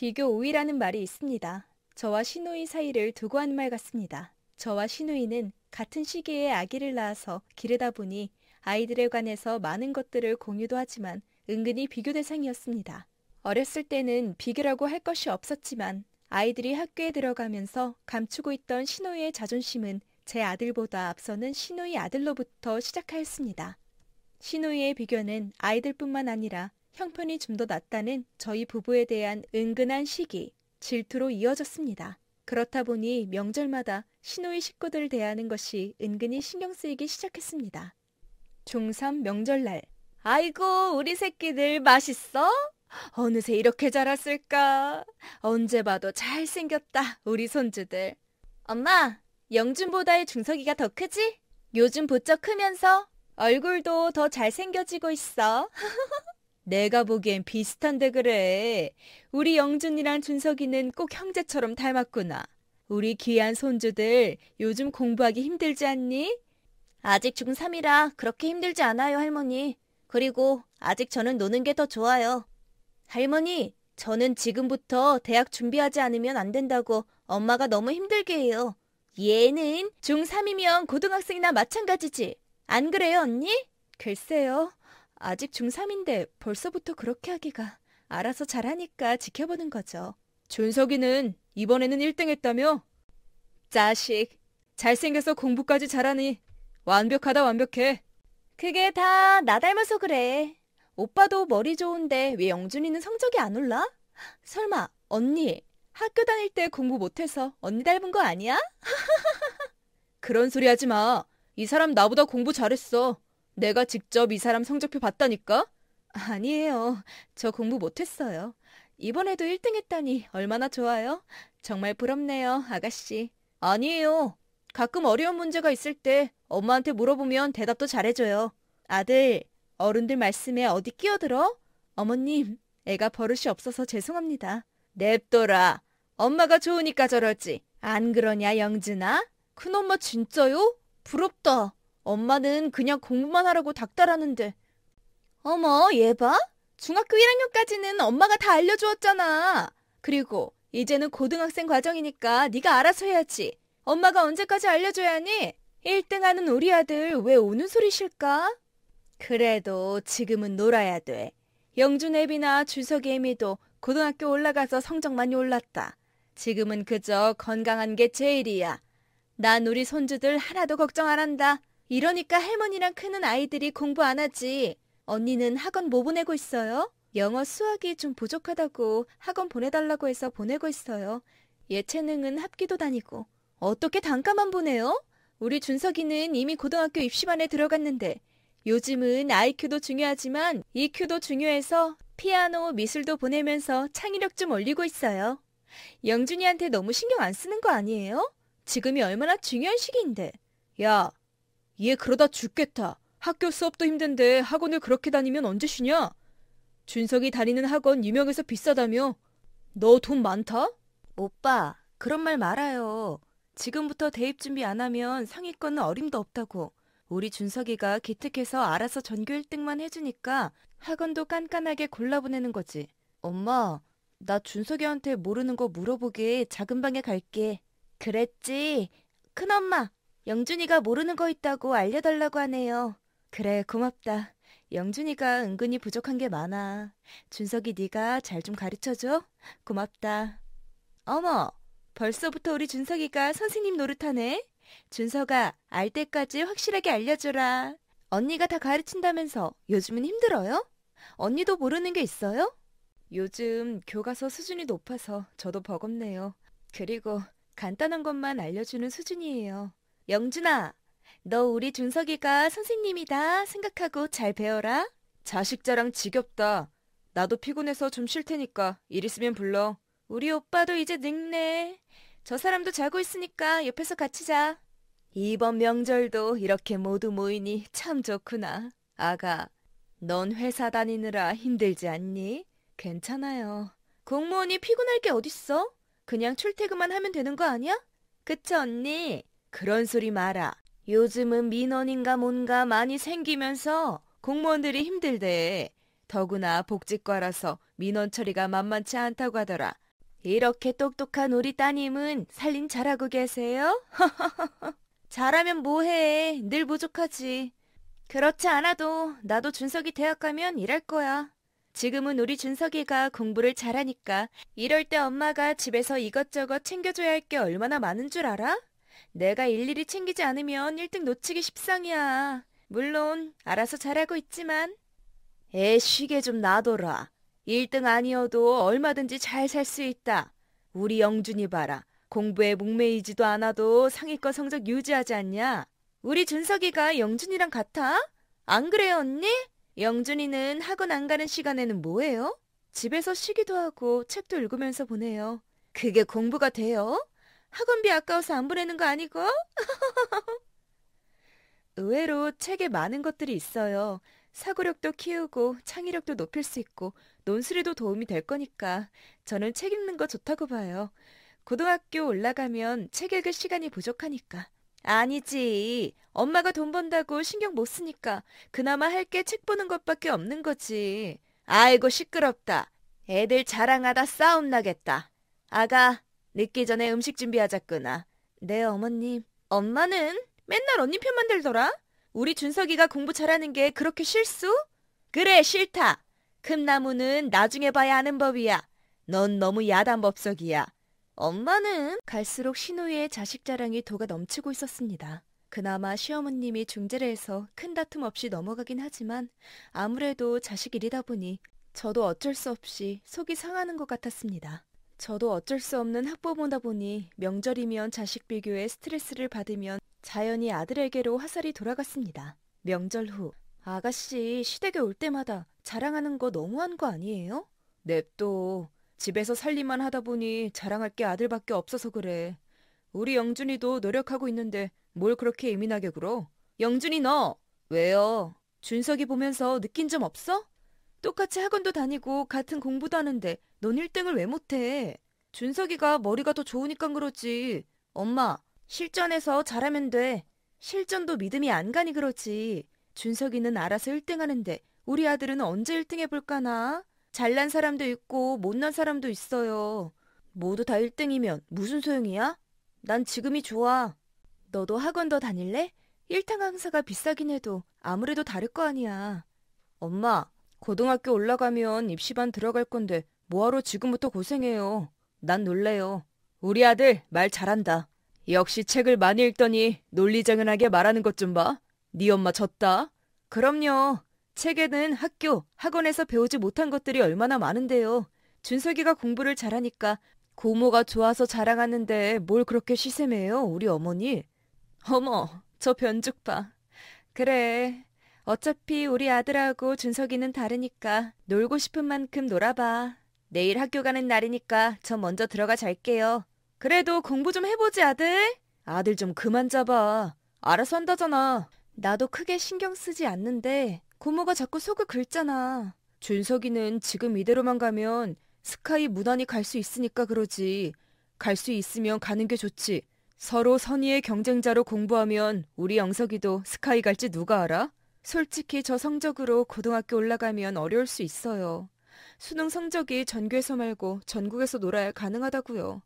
비교 우위라는 말이 있습니다. 저와 시누이 사이를 두고 한 말 같습니다. 저와 시누이는 같은 시기에 아기를 낳아서 기르다 보니 아이들에 관해서 많은 것들을 공유도 하지만 은근히 비교 대상이었습니다. 어렸을 때는 비교라고 할 것이 없었지만 아이들이 학교에 들어가면서 감추고 있던 시누이의 자존심은 제 아들보다 앞서는 시누이 아들로부터 시작하였습니다. 시누이의 비교는 아이들뿐만 아니라 형편이 좀 더 낫다는 저희 부부에 대한 은근한 시기, 질투로 이어졌습니다. 그렇다 보니 명절마다 신우의 식구들 대하는 것이 은근히 신경 쓰이기 시작했습니다. 중3 명절날. 아이고, 우리 새끼들 맛있어? 어느새 이렇게 자랐을까? 언제 봐도 잘생겼다, 우리 손주들. 엄마, 영준보다의 중석이가 더 크지? 요즘 부쩍 크면서 얼굴도 더 잘생겨지고 있어. 내가 보기엔 비슷한데 그래. 우리 영준이랑 준석이는 꼭 형제처럼 닮았구나. 우리 귀한 손주들 요즘 공부하기 힘들지 않니? 아직 중3이라 그렇게 힘들지 않아요, 할머니. 그리고 아직 저는 노는 게 더 좋아요. 할머니, 저는 지금부터 대학 준비하지 않으면 안 된다고 엄마가 너무 힘들게 해요. 얘는 중3이면 고등학생이나 마찬가지지. 안 그래요, 언니? 글쎄요. 아직 중3인데 벌써부터 그렇게 하기가 알아서 잘하니까 지켜보는 거죠. 준석이는 이번에는 1등 했다며? 자식. 잘생겨서 공부까지 잘하니 완벽하다 완벽해. 그게 다 나 닮아서 그래. 오빠도 머리 좋은데 왜 영준이는 성적이 안 올라? 설마 언니 학교 다닐 때 공부 못해서 언니 닮은 거 아니야? 그런 소리 하지 마. 이 사람 나보다 공부 잘했어. 내가 직접 이 사람 성적표 봤다니까? 아니에요. 저 공부 못했어요. 이번에도 1등 했다니 얼마나 좋아요? 정말 부럽네요, 아가씨. 아니에요. 가끔 어려운 문제가 있을 때 엄마한테 물어보면 대답도 잘해줘요. 아들, 어른들 말씀에 어디 끼어들어? 어머님, 애가 버릇이 없어서 죄송합니다. 냅둬라. 엄마가 좋으니까 저럴지안 그러냐, 영진아? 큰엄마 진짜요? 부럽다. 엄마는 그냥 공부만 하라고 닥달하는데. 어머, 얘 봐. 중학교 1학년까지는 엄마가 다 알려주었잖아. 그리고 이제는 고등학생 과정이니까 네가 알아서 해야지. 엄마가 언제까지 알려줘야 하니? 1등 하는 우리 아들 왜 우는 소리실까? 그래도 지금은 놀아야 돼. 영준 애비나 주석이 애미도 고등학교 올라가서 성적 많이 올랐다. 지금은 그저 건강한 게 제일이야. 난 우리 손주들 하나도 걱정 안 한다. 이러니까 할머니랑 크는 아이들이 공부 안 하지. 언니는 학원 뭐 보내고 있어요? 영어 수학이 좀 부족하다고 학원 보내달라고 해서 보내고 있어요. 예체능은 합기도 다니고. 어떻게 단가만 보내요? 우리 준석이는 이미 고등학교 입시반에 들어갔는데 요즘은 IQ도 중요하지만 EQ도 중요해서 피아노, 미술도 보내면서 창의력 좀 올리고 있어요. 영준이한테 너무 신경 안 쓰는 거 아니에요? 지금이 얼마나 중요한 시기인데. 야, 얘 그러다 죽겠다. 학교 수업도 힘든데 학원을 그렇게 다니면 언제 쉬냐? 준석이 다니는 학원 유명해서 비싸다며. 너 돈 많다? 오빠, 그런 말 말아요. 지금부터 대입 준비 안 하면 상위권은 어림도 없다고. 우리 준석이가 기특해서 알아서 전교 1등만 해주니까 학원도 깐깐하게 골라보내는 거지. 엄마, 나 준석이한테 모르는 거 물어보게 작은 방에 갈게. 그랬지. 큰엄마, 영준이가 모르는 거 있다고 알려달라고 하네요. 그래, 고맙다. 영준이가 은근히 부족한 게 많아. 준석이 네가 잘 좀 가르쳐줘. 고맙다. 어머, 벌써부터 우리 준석이가 선생님 노릇하네. 준석아알 때까지 확실하게 알려줘라. 언니가 다 가르친다면서 요즘은 힘들어요? 언니도 모르는 게 있어요? 요즘 교과서 수준이 높아서 저도 버겁네요. 그리고 간단한 것만 알려주는 수준이에요. 영준아, 너 우리 준석이가 선생님이다 생각하고 잘 배워라. 자식자랑 지겹다. 나도 피곤해서 좀 쉴 테니까 일 있으면 불러. 우리 오빠도 이제 늙네. 저 사람도 자고 있으니까 옆에서 같이 자. 이번 명절도 이렇게 모두 모이니 참 좋구나. 아가, 넌 회사 다니느라 힘들지 않니? 괜찮아요. 공무원이 피곤할 게 어딨어? 그냥 출퇴근만 하면 되는 거 아니야? 그쵸, 언니? 그런 소리 마라. 요즘은 민원인가 뭔가 많이 생기면서 공무원들이 힘들대. 더구나 복지과라서 민원 처리가 만만치 않다고 하더라. 이렇게 똑똑한 우리 따님은 살림 잘하고 계세요? 잘하면 뭐해. 늘 부족하지. 그렇지 않아도 나도 준석이 대학 가면 일할 거야. 지금은 우리 준석이가 공부를 잘하니까 이럴 때 엄마가 집에서 이것저것 챙겨줘야 할 게 얼마나 많은 줄 알아? 내가 일일이 챙기지 않으면 1등 놓치기 십상이야. 물론 알아서 잘하고 있지만. 애 쉬게 좀 놔둬라. 1등 아니어도 얼마든지 잘 살 수 있다. 우리 영준이 봐라. 공부에 목매이지도 않아도 상위권 성적 유지하지 않냐? 우리 준석이가 영준이랑 같아? 안 그래요, 언니? 영준이는 학원 안 가는 시간에는 뭐해요? 집에서 쉬기도 하고 책도 읽으면서 보내요. 그게 공부가 돼요? 학원비 아까워서 안 보내는 거 아니고? 의외로 책에 많은 것들이 있어요. 사고력도 키우고 창의력도 높일 수 있고 논술에도 도움이 될 거니까 저는 책 읽는 거 좋다고 봐요. 고등학교 올라가면 책 읽을 시간이 부족하니까. 아니지. 엄마가 돈 번다고 신경 못 쓰니까 그나마 할 게 책 보는 것밖에 없는 거지. 아이고 시끄럽다. 애들 자랑하다 싸움 나겠다. 아가, 늦기 전에 음식 준비하자꾸나. 네, 어머님. 엄마는 맨날 언니 편만 들더라. 우리 준석이가 공부 잘하는 게 그렇게 실수? 그래, 싫다. 큰 나무는 나중에 봐야 아는 법이야. 넌 너무 야단법석이야. 엄마는 갈수록 신우의 자식 자랑이 도가 넘치고 있었습니다. 그나마 시어머님이 중재를 해서 큰 다툼 없이 넘어가긴 하지만 아무래도 자식 일이다 보니 저도 어쩔 수 없이 속이 상하는 것 같았습니다. 저도 어쩔 수 없는 학부모다 보니 명절이면 자식 비교에 스트레스를 받으면 자연히 아들에게로 화살이 돌아갔습니다. 명절 후 아가씨 시댁에 올 때마다 자랑하는 거 너무한 거 아니에요? 냅둬. 네, 집에서 살림만 하다 보니 자랑할 게 아들밖에 없어서 그래. 우리 영준이도 노력하고 있는데 뭘 그렇게 예민하게 굴어? 영준이 너! 왜요? 준석이 보면서 느낀 점 없어? 똑같이 학원도 다니고 같은 공부도 하는데 넌 1등을 왜 못해? 준석이가 머리가 더 좋으니까 그렇지. 엄마, 실전에서 잘하면 돼. 실전도 믿음이 안 가니 그렇지. 준석이는 알아서 1등 하는데 우리 아들은 언제 1등 해볼까나? 잘난 사람도 있고 못난 사람도 있어요. 모두 다 1등이면 무슨 소용이야? 난 지금이 좋아. 너도 학원 더 다닐래? 1등 강사가 비싸긴 해도 아무래도 다를 거 아니야. 엄마, 고등학교 올라가면 입시반 들어갈 건데 뭐하러 지금부터 고생해요. 난 놀래요. 우리 아들 말 잘한다. 역시 책을 많이 읽더니 논리정연하게 말하는 것 좀 봐. 네 엄마 졌다. 그럼요. 책에는 학교, 학원에서 배우지 못한 것들이 얼마나 많은데요. 준석이가 공부를 잘하니까 고모가 좋아서 자랑하는데 뭘 그렇게 시샘해요, 우리 어머니. 어머, 저 변죽파. 그래, 어차피 우리 아들하고 준석이는 다르니까 놀고 싶은 만큼 놀아봐. 내일 학교 가는 날이니까 저 먼저 들어가 잘게요. 그래도 공부 좀 해보지, 아들. 아들 좀 그만 잡아. 알아서 한다잖아. 나도 크게 신경 쓰지 않는데 고모가 자꾸 속을 긁잖아. 준석이는 지금 이대로만 가면 스카이 무난히 갈 수 있으니까 그러지. 갈 수 있으면 가는 게 좋지. 서로 선의의 경쟁자로 공부하면 우리 영석이도 스카이 갈지 누가 알아? 솔직히 저 성적으로 고등학교 올라가면 어려울 수 있어요. 수능 성적이 전교에서 말고 전국에서 놀아야 가능하다고요.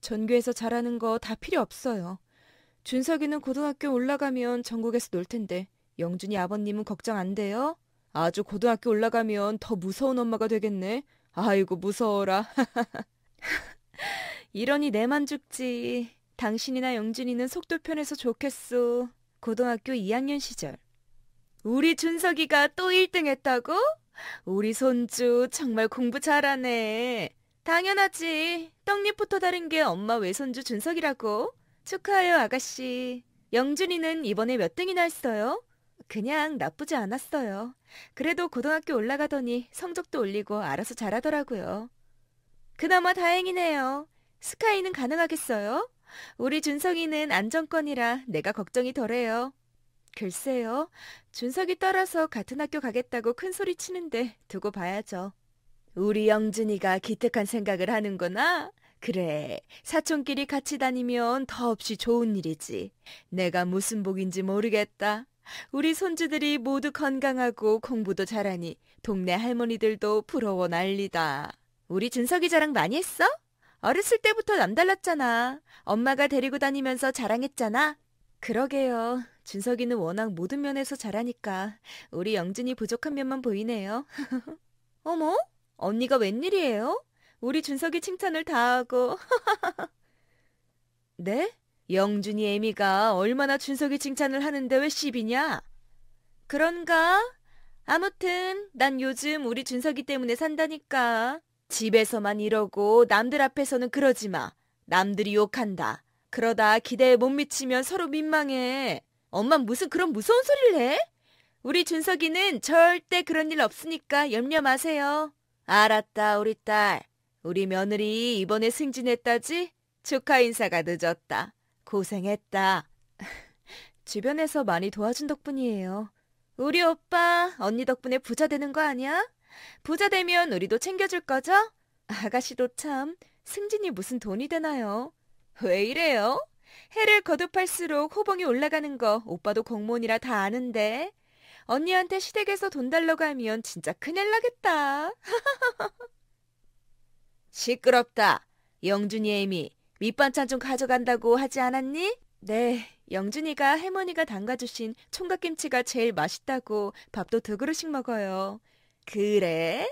전교에서 잘하는 거 다 필요 없어요. 준석이는 고등학교 올라가면 전국에서 놀 텐데 영준이 아버님은 걱정 안 돼요? 아주 고등학교 올라가면 더 무서운 엄마가 되겠네. 아이고 무서워라. 이러니 내만 죽지. 당신이나 영준이는 속도편에서 좋겠소. 고등학교 2학년 시절 우리 준석이가 또 1등 했다고? 우리 손주 정말 공부 잘하네. 당연하지. 떡잎부터 다른 게 엄마 외손주 준석이라고. 축하해요, 아가씨. 영준이는 이번에 몇 등이나 했어요? 그냥 나쁘지 않았어요. 그래도 고등학교 올라가더니 성적도 올리고 알아서 잘하더라고요. 그나마 다행이네요. 스카이는 가능하겠어요? 우리 준석이는 안정권이라 내가 걱정이 덜해요. 글쎄요. 준석이 따라서 같은 학교 가겠다고 큰 소리 치는데 두고 봐야죠. 우리 영준이가 기특한 생각을 하는구나. 그래. 사촌끼리 같이 다니면 더없이 좋은 일이지. 내가 무슨 복인지 모르겠다. 우리 손주들이 모두 건강하고 공부도 잘하니 동네 할머니들도 부러워 난리다. 우리 준석이 자랑 많이 했어? 어렸을 때부터 남달랐잖아. 엄마가 데리고 다니면서 자랑했잖아. 그러게요. 준석이는 워낙 모든 면에서 잘하니까 우리 영준이 부족한 면만 보이네요. 어머? 언니가 웬일이에요? 우리 준석이 칭찬을 다 하고. 네? 영준이 애미가 얼마나 준석이 칭찬을 하는데 왜 씹이냐? 그런가? 아무튼 난 요즘 우리 준석이 때문에 산다니까. 집에서만 이러고 남들 앞에서는 그러지 마. 남들이 욕한다. 그러다 기대에 못 미치면 서로 민망해. 엄만 무슨 그런 무서운 소리를 해? 우리 준석이는 절대 그런 일 없으니까 염려 마세요. 알았다, 우리 딸. 우리 며느리 이번에 승진했다지? 축하 인사가 늦었다. 고생했다. 주변에서 많이 도와준 덕분이에요. 우리 오빠, 언니 덕분에 부자 되는 거 아니야? 부자 되면 우리도 챙겨줄 거죠? 아가씨도 참, 승진이 무슨 돈이 되나요? 왜 이래요? 해를 거듭할수록 호봉이 올라가는 거 오빠도 공무원이라 다 아는데. 언니한테 시댁에서 돈 달라고 하면 진짜 큰일 나겠다. 시끄럽다. 영준이 애미 밑반찬 좀 가져간다고 하지 않았니? 네, 영준이가 할머니가 담가주신 총각김치가 제일 맛있다고 밥도 두 그릇씩 먹어요. 그래?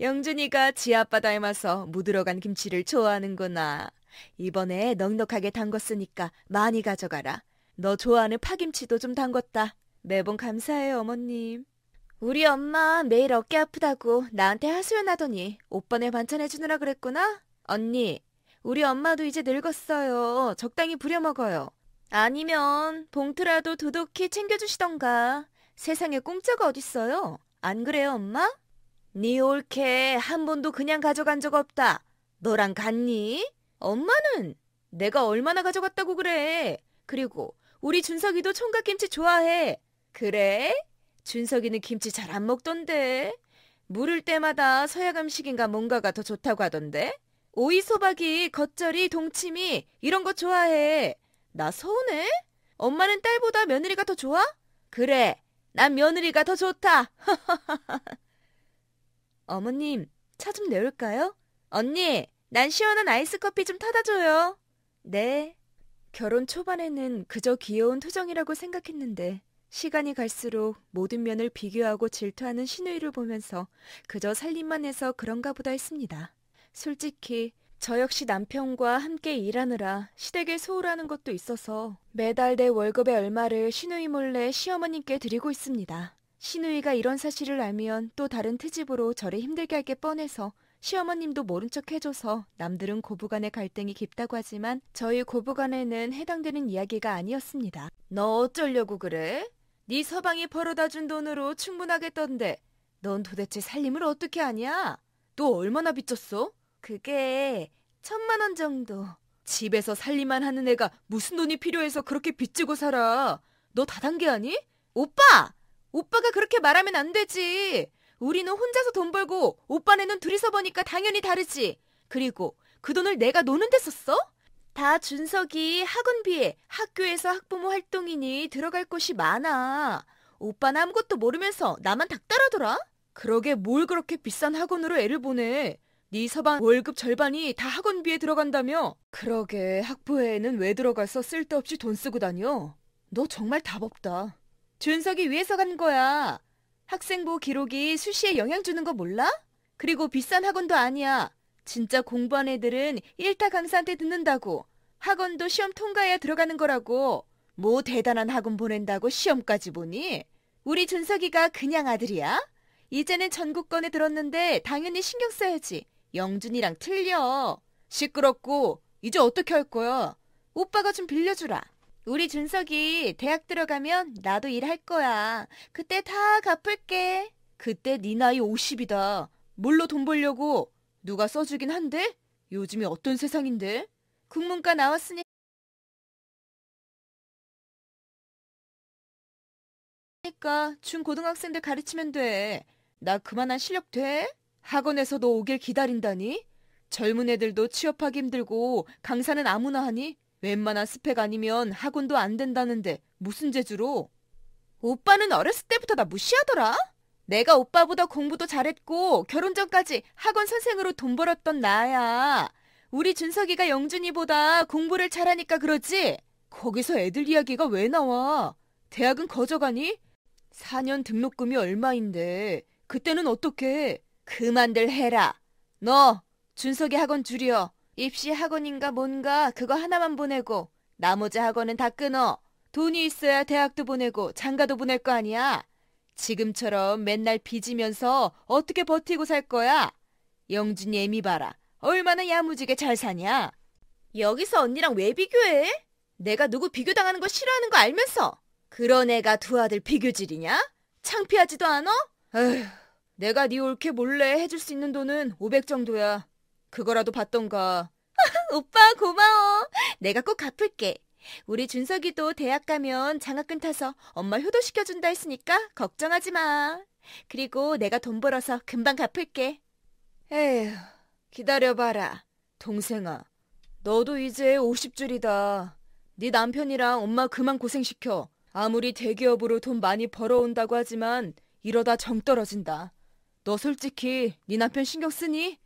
영준이가 지 아빠 닮아서 무들어간 김치를 좋아하는구나. 이번에 넉넉하게 담궜으니까 많이 가져가라. 너 좋아하는 파김치도 좀 담궜다. 매번 감사해요, 어머님. 우리 엄마 매일 어깨 아프다고 나한테 하소연하더니 오빠네 반찬 해주느라 그랬구나? 언니, 우리 엄마도 이제 늙었어요. 적당히 부려먹어요. 아니면 봉투라도 도둑히 챙겨주시던가. 세상에 공짜가 어딨어요? 안 그래요, 엄마? 네 올케 한 번도 그냥 가져간 적 없다. 너랑 갔니 엄마는 내가 얼마나 가져갔다고 그래. 그리고 우리 준석이도 총각김치 좋아해. 그래? 준석이는 김치 잘 안 먹던데. 물을 때마다 서양 음식인가 뭔가가 더 좋다고 하던데. 오이 소박이, 겉절이, 동치미 이런 거 좋아해. 나 서운해? 엄마는 딸보다 며느리가 더 좋아? 그래. 난 며느리가 더 좋다. 어머님, 차 좀 내올까요? 언니, 난 시원한 아이스 커피 좀 타다 줘요. 네. 결혼 초반에는 그저 귀여운 투정이라고 생각했는데 시간이 갈수록 모든 면을 비교하고 질투하는 신우이를 보면서 그저 살림만 해서 그런가 보다 했습니다. 솔직히 저 역시 남편과 함께 일하느라 시댁에 소홀하는 것도 있어서 매달 내 월급의 얼마를 신우이 몰래 시어머님께 드리고 있습니다. 신우이가 이런 사실을 알면 또 다른 트집으로 저를 힘들게 할 게 뻔해서 시어머님도 모른 척 해줘서 남들은 고부간의 갈등이 깊다고 하지만 저희 고부간에는 해당되는 이야기가 아니었습니다. 너 어쩌려고 그래? 네 서방이 벌어다 준 돈으로 충분하겠던데 넌 도대체 살림을 어떻게 하냐? 또 얼마나 빚졌어? 그게 천만 원 정도. 집에서 살림만 하는 애가 무슨 돈이 필요해서 그렇게 빚지고 살아? 너 다단계 아니? 오빠! 오빠가 그렇게 말하면 안 되지. 우리는 혼자서 돈 벌고 오빠네는 둘이서 버니까 당연히 다르지. 그리고 그 돈을 내가 노는 데 썼어? 다 준석이 학원비에 학교에서 학부모 활동이니 들어갈 곳이 많아. 오빠는 아무것도 모르면서 나만 닥달하더라? 그러게 뭘 그렇게 비싼 학원으로 애를 보내. 네 서방 월급 절반이 다 학원비에 들어간다며? 그러게 학부회에는 왜 들어가서 쓸데없이 돈 쓰고 다녀? 너 정말 답없다. 준석이 위해서 간 거야. 학생부 기록이 수시에 영향 주는 거 몰라? 그리고 비싼 학원도 아니야. 진짜 공부한 애들은 일타 강사한테 듣는다고. 학원도 시험 통과해야 들어가는 거라고. 뭐 대단한 학원 보낸다고 시험까지 보니? 우리 준석이가 그냥 아들이야? 이제는 전국권에 들었는데 당연히 신경 써야지. 영준이랑 틀려. 시끄럽고 이제 어떻게 할 거야? 오빠가 좀 빌려주라. 우리 준석이 대학 들어가면 나도 일할 거야. 그때 다 갚을게. 그때 네 나이 50이다. 뭘로 돈 벌려고? 누가 써주긴 한데? 요즘이 어떤 세상인데? 국문과 나왔으니 그러니까 중고등학생들 가르치면 돼. 나 그만한 실력 돼? 학원에서도 오길 기다린다니? 젊은 애들도 취업하기 힘들고 강사는 아무나 하니 웬만한 스펙 아니면 학원도 안 된다는데 무슨 재주로? 오빠는 어렸을 때부터 나 무시하더라? 내가 오빠보다 공부도 잘했고 결혼 전까지 학원 선생으로 돈 벌었던 나야. 우리 준석이가 영준이보다 공부를 잘하니까 그러지? 거기서 애들 이야기가 왜 나와? 대학은 거저가니? 4년 등록금이 얼마인데 그때는 어떻게? 그만들 해라. 너 준석이 학원 줄여. 입시 학원인가 뭔가 그거 하나만 보내고 나머지 학원은 다 끊어. 돈이 있어야 대학도 보내고 장가도 보낼 거 아니야. 지금처럼 맨날 빚으면서 어떻게 버티고 살 거야? 영준이 애미 봐라. 얼마나 야무지게 잘 사냐? 여기서 언니랑 왜 비교해? 내가 누구 비교당하는 거 싫어하는 거 알면서 그런 애가 두 아들 비교질이냐? 창피하지도 않아? 에휴, 내가 네 올케 몰래 해줄 수 있는 돈은 500 정도야. 그거라도 받던가. 오빠 고마워. 내가 꼭 갚을게. 우리 준석이도 대학 가면 장학금 타서 엄마 효도시켜준다 했으니까 걱정하지 마. 그리고 내가 돈 벌어서 금방 갚을게. 에휴, 기다려봐라. 동생아, 너도 이제 50줄이다. 네 남편이랑 엄마 그만 고생시켜. 아무리 대기업으로 돈 많이 벌어온다고 하지만 이러다 정 떨어진다. 너 솔직히 네 남편 신경 쓰니?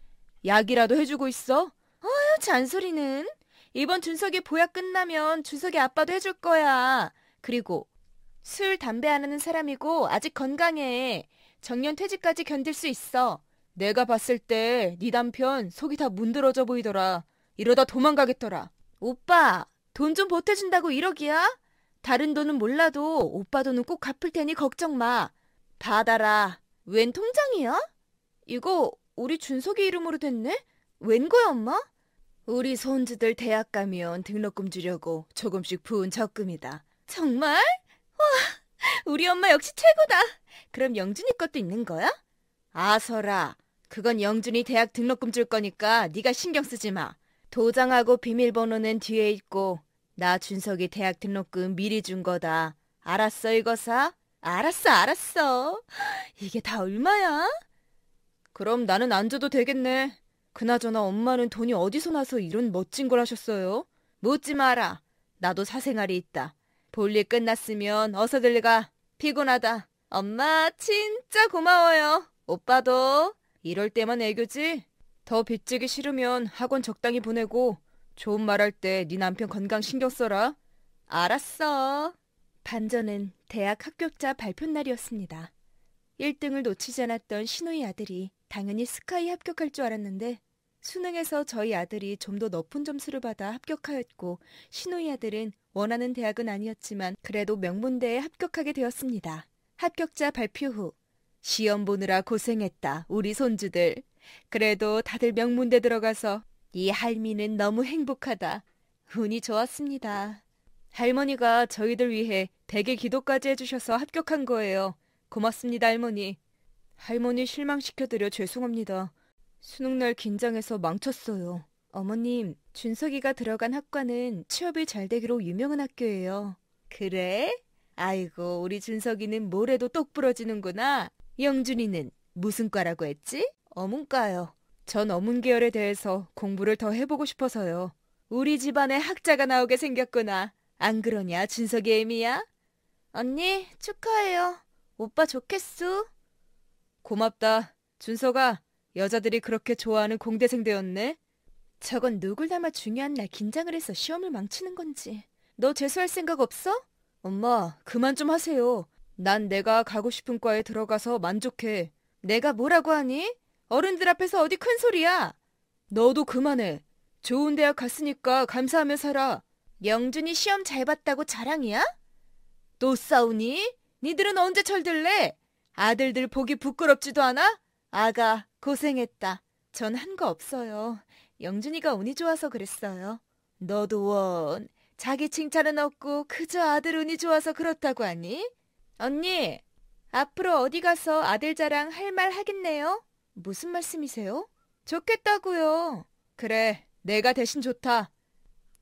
약이라도 해주고 있어? 어휴, 잔소리는. 이번 준석이 보약 끝나면 준석이 아빠도 해줄 거야. 그리고 술, 담배 안 하는 사람이고 아직 건강해. 정년 퇴직까지 견딜 수 있어. 내가 봤을 때 네 남편 속이 다 문드러져 보이더라. 이러다 도망가겠더라. 오빠, 돈 좀 보태준다고 1억이야? 다른 돈은 몰라도 오빠 돈은 꼭 갚을 테니 걱정 마. 받아라. 웬 통장이야? 이거 우리 준석이 이름으로 됐네? 웬 거야, 엄마? 우리 손주들 대학 가면 등록금 주려고 조금씩 부은 적금이다. 정말? 와, 우리 엄마 역시 최고다. 그럼 영준이 것도 있는 거야? 아서라, 그건 영준이 대학 등록금 줄 거니까 네가 신경 쓰지 마. 도장하고 비밀번호는 뒤에 있고 나 준석이 대학 등록금 미리 준 거다. 알았어, 이거사? 알았어, 알았어. 이게 다 얼마야? 그럼 나는 안 줘도 되겠네. 그나저나 엄마는 돈이 어디서 나서 이런 멋진 걸 하셨어요? 묻지 마라. 나도 사생활이 있다. 볼일 끝났으면 어서 들가. 려 피곤하다. 엄마 진짜 고마워요. 오빠도. 이럴 때만 애교지. 더 빚지기 싫으면 학원 적당히 보내고 좋은 말 할 때 네 남편 건강 신경 써라. 알았어. 반전은 대학 합격자 발표 날이었습니다. 1등을 놓치지 않았던 신우의 아들이 당연히 스카이 합격할 줄 알았는데 수능에서 저희 아들이 좀 더 높은 점수를 받아 합격하였고 신우이 아들은 원하는 대학은 아니었지만 그래도 명문대에 합격하게 되었습니다. 합격자 발표 후 시험 보느라 고생했다 우리 손주들. 그래도 다들 명문대 들어가서 이 할미는 너무 행복하다. 운이 좋았습니다. 할머니가 저희들 위해 대개 기도까지 해주셔서 합격한 거예요. 고맙습니다 할머니. 할머니 실망시켜드려 죄송합니다. 수능날 긴장해서 망쳤어요. 어머님, 준석이가 들어간 학과는 취업이 잘 되기로 유명한 학교예요. 그래? 아이고, 우리 준석이는 뭘 해도 똑 부러지는구나. 영준이는 무슨 과라고 했지? 어문과요. 전 어문 계열에 대해서 공부를 더 해보고 싶어서요. 우리 집안에 학자가 나오게 생겼구나. 안 그러냐, 준석이 애미야? 언니, 축하해요. 오빠 좋겠수? 고맙다. 준서가 여자들이 그렇게 좋아하는 공대생 되었네. 저건 누굴 닮아 중요한 날 긴장을 해서 시험을 망치는 건지. 너 재수할 생각 없어? 엄마, 그만 좀 하세요. 난 내가 가고 싶은 과에 들어가서 만족해. 내가 뭐라고 하니? 어른들 앞에서 어디 큰 소리야? 너도 그만해. 좋은 대학 갔으니까 감사하며 살아. 영준이 시험 잘 봤다고 자랑이야? 또 싸우니? 니들은 언제 철들래? 아들들 보기 부끄럽지도 않아? 아가, 고생했다. 전 한 거 없어요. 영준이가 운이 좋아서 그랬어요. 너도 원. 자기 칭찬은 없고 그저 아들 운이 좋아서 그렇다고 하니? 언니, 앞으로 어디 가서 아들 자랑 할 말 하겠네요? 무슨 말씀이세요? 좋겠다고요. 그래, 내가 대신 좋다.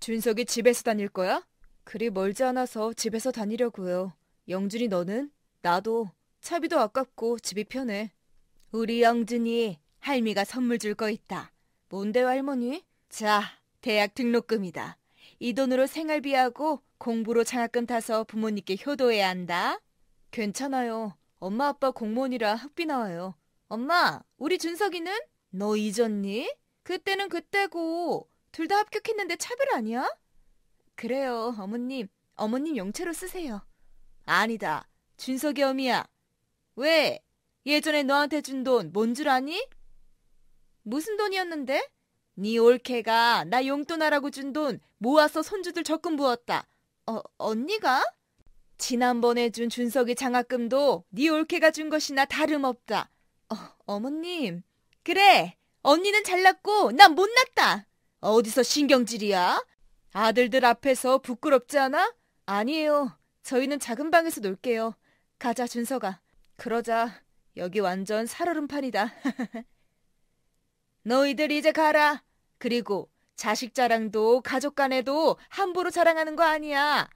준석이 집에서 다닐 거야? 그리 멀지 않아서 집에서 다니려고요. 영준이 너는? 나도. 차비도 아깝고 집이 편해. 우리 영준이 할미가 선물 줄 거 있다. 뭔데요, 할머니? 자, 대학 등록금이다. 이 돈으로 생활비하고 공부로 장학금 타서 부모님께 효도해야 한다. 괜찮아요. 엄마 아빠 공무원이라 학비 나와요. 엄마, 우리 준석이는? 너 잊었니? 그때는 그때고 둘 다 합격했는데 차별 아니야? 그래요, 어머님. 어머님 용채로 쓰세요. 아니다. 준석이 어미야. 왜? 예전에 너한테 준 돈 뭔 줄 아니? 무슨 돈이었는데? 네 올케가 나 용돈하라고 준 돈 모아서 손주들 적금 부었다. 어, 언니가? 지난번에 준 준석이 장학금도 네 올케가 준 것이나 다름없다. 어, 어머님. 그래. 언니는 잘났고 난 못났다. 어디서 신경질이야? 아들들 앞에서 부끄럽지 않아? 아니에요. 저희는 작은 방에서 놀게요. 가자, 준석아 그러자 여기 완전 살얼음판이다. 너희들 이제 가라. 그리고 자식 자랑도 가족 간에도 함부로 자랑하는 거 아니야.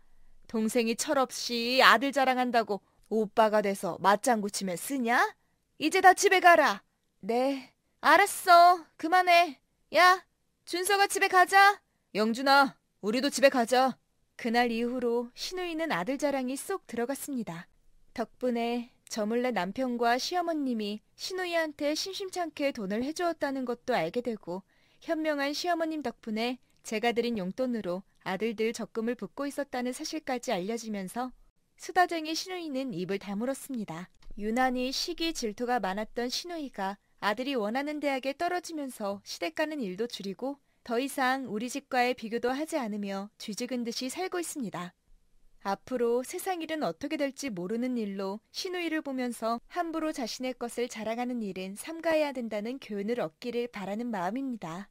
동생이 철없이 아들 자랑한다고 오빠가 돼서 맞장구 치면 쓰냐? 이제 다 집에 가라. 네, 알았어. 그만해. 야, 준서가 집에 가자. 영준아, 우리도 집에 가자. 그날 이후로 신우이는 아들 자랑이 쏙 들어갔습니다. 덕분에 저물래 남편과 시어머님이 신우이한테 심심찮게 돈을 해주었다는 것도 알게 되고 현명한 시어머님 덕분에 제가 드린 용돈으로 아들들 적금을 붓고 있었다는 사실까지 알려지면서 수다쟁이 신우이는 입을 다물었습니다. 유난히 시기 질투가 많았던 신우이가 아들이 원하는 대학에 떨어지면서 시댁 가는 일도 줄이고 더 이상 우리 집과의 비교도 하지 않으며 뒤죽은 듯이 살고 있습니다. 앞으로 세상 일은 어떻게 될지 모르는 일로 신우이를 보면서 함부로 자신의 것을 자랑하는 일은 삼가해야 된다는 교훈을 얻기를 바라는 마음입니다.